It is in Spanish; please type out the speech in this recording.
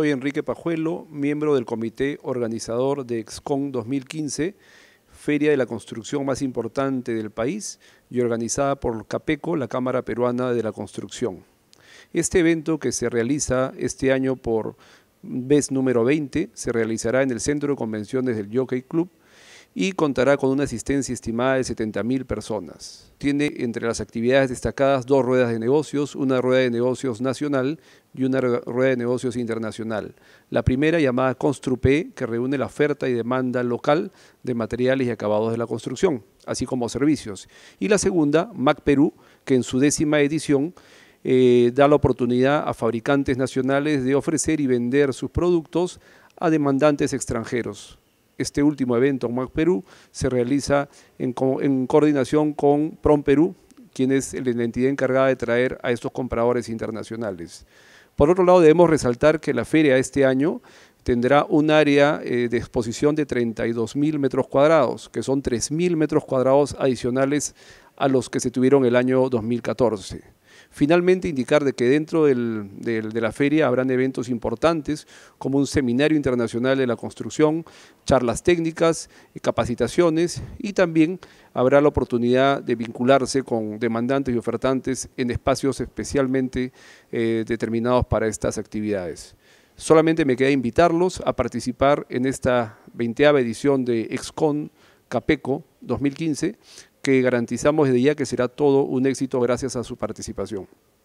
Soy Enrique Pajuelo, miembro del comité organizador de Excon 2015, feria de la construcción más importante del país y organizada por CAPECO, la Cámara Peruana de la Construcción. Este evento que se realiza este año por vez número 20 se realizará en el Centro de Convenciones del Jockey Club y contará con una asistencia estimada de 70.000 personas. Tiene entre las actividades destacadas dos ruedas de negocios, una rueda de negocios nacional y una rueda de negocios internacional. La primera llamada Construpe, que reúne la oferta y demanda local de materiales y acabados de la construcción, así como servicios. Y la segunda, Mac Perú, que en su décima edición eh, da la oportunidad a fabricantes nacionales de ofrecer y vender sus productos a demandantes extranjeros. Este último evento, Mac Perú, se realiza en, coordinación con Prom Perú, quien es la entidad encargada de traer a estos compradores internacionales. Por otro lado, debemos resaltar que la feria este año tendrá un área eh, de exposición de 32.000 metros cuadrados, que son 3.000 metros cuadrados adicionales a los que se tuvieron el año 2014. Finalmente, indicar de que dentro de la feria habrán eventos importantes como un seminario internacional de la construcción, charlas técnicas, eh, capacitaciones y también habrá la oportunidad de vincularse con demandantes y ofertantes en espacios especialmente eh, determinados para estas actividades. Solamente me queda invitarlos a participar en esta 20 edición de Excon Capeco 2015 que garantizamos desde ya que será todo un éxito gracias a su participación.